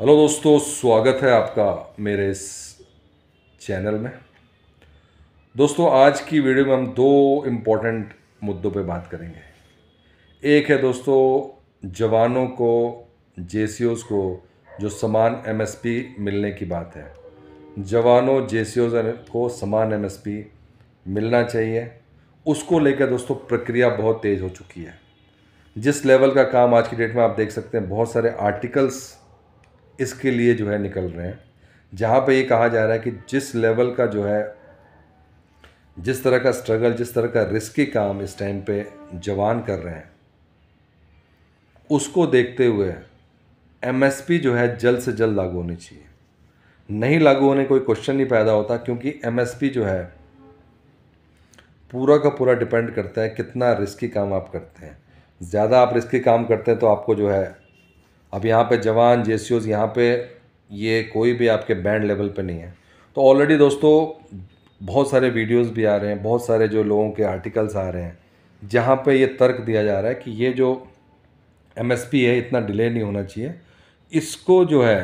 hello दोस्तों स्वागत है आपका मेरे इस चैनल में दोस्तों आज की वीडियो में हम दो इम्पोर्टेंट मुद्दों पे बात करेंगे एक है दोस्तों जवानों को जे को जो समान एमएसपी मिलने की बात है जवानों जे को समान एमएसपी मिलना चाहिए उसको लेकर दोस्तों प्रक्रिया बहुत तेज़ हो चुकी है जिस लेवल का काम आज की डेट में आप देख सकते हैं बहुत सारे आर्टिकल्स इसके लिए जो है निकल रहे हैं जहाँ पे ये कहा जा रहा है कि जिस लेवल का जो है जिस तरह का स्ट्रगल जिस तरह का रिस्की काम इस टाइम पे जवान कर रहे हैं उसको देखते हुए एमएसपी जो है जल्द से जल्द लागू होनी चाहिए नहीं लागू होने कोई क्वेश्चन नहीं पैदा होता क्योंकि एमएसपी जो है पूरा का पूरा डिपेंड करता है कितना रिस्की काम आप करते हैं ज़्यादा आप रिस्की काम करते हैं तो आपको जो है अब यहाँ पे जवान जे सी ओज यहाँ पर ये कोई भी आपके बैंड लेवल पे नहीं है तो ऑलरेडी दोस्तों बहुत सारे वीडियोस भी आ रहे हैं बहुत सारे जो लोगों के आर्टिकल्स आ रहे हैं जहाँ पे ये तर्क दिया जा रहा है कि ये जो एम है इतना डिले नहीं होना चाहिए इसको जो है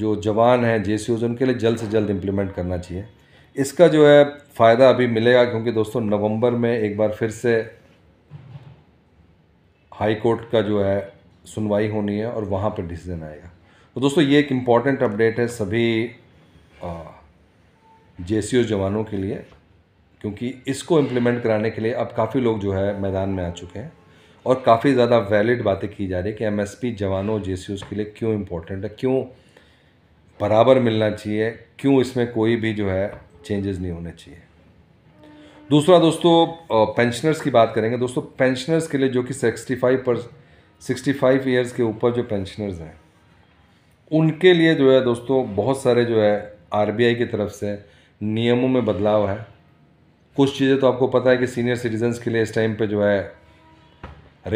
जो जवान है जे सी उनके लिए जल्द से जल्द इम्प्लीमेंट करना चाहिए इसका जो है फ़ायदा अभी मिलेगा क्योंकि दोस्तों नवंबर में एक बार फिर से हाई कोर्ट का जो है सुनवाई होनी है और वहाँ पर डिसीजन आएगा तो दोस्तों ये एक इम्पॉर्टेंट अपडेट है सभी जे जवानों के लिए क्योंकि इसको इम्प्लीमेंट कराने के लिए अब काफ़ी लोग जो है मैदान में आ चुके हैं और काफ़ी ज़्यादा वैलिड बातें की जा रही है कि एमएसपी जवानों जे के लिए क्यों इम्पोर्टेंट है क्यों बराबर मिलना चाहिए क्यों इसमें कोई भी जो है चेंजेस नहीं होने चाहिए दूसरा दोस्तों पेंशनर्स की बात करेंगे दोस्तों पेंशनर्स के लिए जो कि सिक्सटी फाइव पर सिक्सटी फाइव ईयर्स के ऊपर जो पेंशनर्स हैं उनके लिए जो है दोस्तों बहुत सारे जो है आर की तरफ से नियमों में बदलाव है कुछ चीज़ें तो आपको पता है कि सीनियर सिटीजन्स के लिए इस टाइम पे जो है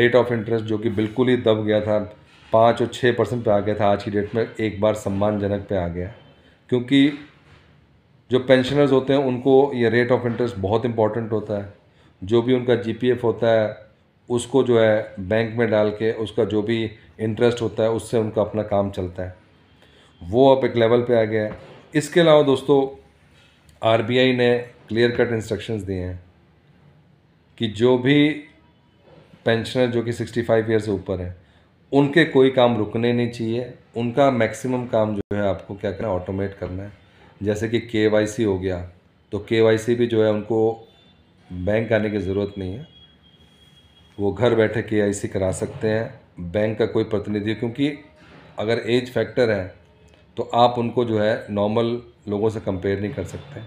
रेट ऑफ इंटरेस्ट जो कि बिल्कुल ही दब गया था पाँच और छः परसेंट पर आ गया था आज की डेट में एक बार सम्मानजनक पे आ गया क्योंकि जो पेंशनर्स होते हैं उनको ये रेट ऑफ इंटरेस्ट बहुत इंपॉर्टेंट होता है जो भी उनका जी होता है उसको जो है बैंक में डाल के उसका जो भी इंटरेस्ट होता है उससे उनका अपना काम चलता है वो अब एक लेवल पे आ गया है इसके अलावा दोस्तों आर ने क्लियर कट इंस्ट्रक्शंस दिए हैं कि जो भी पेंशनर जो कि 65 ईयर से ऊपर है उनके कोई काम रुकने नहीं चाहिए उनका मैक्सिमम काम जो है आपको क्या करना ऑटोमेट करना है जैसे कि के वाई सी हो गया तो के वाई सी भी जो है उनको बैंक आने की ज़रूरत नहीं है वो घर बैठे के आई सी करा सकते हैं बैंक का कोई प्रतिनिधि क्योंकि अगर एज फैक्टर है तो आप उनको जो है नॉर्मल लोगों से कंपेयर नहीं कर सकते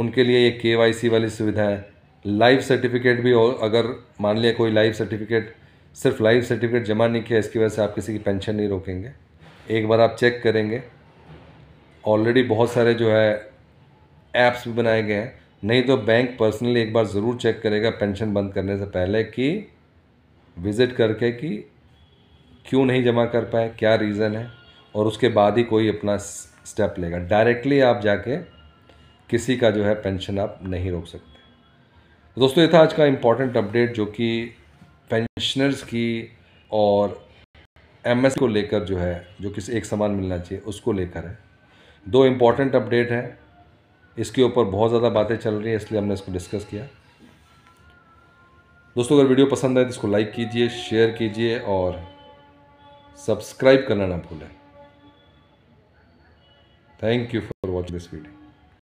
उनके लिए ये के वाई सी वाली सुविधा है लाइफ सर्टिफिकेट भी और अगर मान लिया कोई लाइफ सर्टिफिकेट सिर्फ लाइफ सर्टिफिकेट जमा नहीं किया इसकी वजह से आप किसी की पेंशन नहीं रोकेंगे एक बार आप चेक करेंगे ऑलरेडी बहुत सारे जो है ऐप्स भी बनाए गए हैं नहीं तो बैंक पर्सनली एक बार ज़रूर चेक करेगा पेंशन बंद करने से पहले कि विज़िट करके कि क्यों नहीं जमा कर पाए क्या रीज़न है और उसके बाद ही कोई अपना स्टेप लेगा डायरेक्टली आप जाके किसी का जो है पेंशन आप नहीं रोक सकते तो दोस्तों ये था आज का इम्पॉर्टेंट अपडेट जो कि पेंशनर्स की और एम को लेकर जो है जो किसी एक समान मिलना चाहिए उसको लेकर है दो इम्पॉर्टेंट अपडेट हैं इसके ऊपर बहुत ज़्यादा बातें चल रही हैं इसलिए हमने इसको डिस्कस किया दोस्तों अगर वीडियो पसंद आए तो इसको लाइक कीजिए शेयर कीजिए और सब्सक्राइब करना ना भूलें thank you for watching this video